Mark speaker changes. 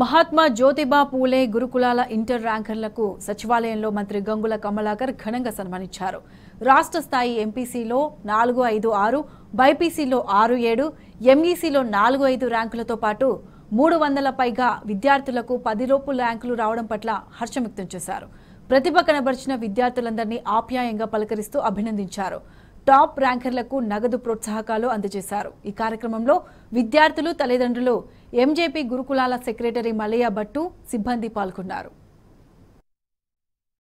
Speaker 1: మహాత్మా జ్యోతిబా పూలే గురుకులాల ఇంటర్ ర్యాంకర్లకు సచివాలయంలో మంత్రి గంగుల కమలాకర్ ఘనంగా సన్మానించారు రాష్ట్ర స్థాయి ఎంపీసీలో నాలుగు ఐదు ఆరు బైపీసీలో ఆరు ఏడు ఎంఈసీలో నాలుగు ఐదు ర్యాంకులతో పాటు మూడు వందల పైగా విద్యార్థులకు పదిలోపు ర్యాంకులు రావడం పట్ల హర్షం వ్యక్తం చేశారు ప్రతిభ కనబరిచిన విద్యార్థులందరినీ ఆప్యాయంగా పలకరిస్తూ అభినందించారు టాప్ ర్యాంకర్లకు నగదు ప్రోత్సాహకాలు అందజేశారు ఈ కార్యక్రమంలో విద్యార్థులు తల్లిదండ్రులు ఎంజేపీ గురుకులాల సెక్రటరీ మలయ్య భట్టు సిబ్బంది పాల్గొన్నారు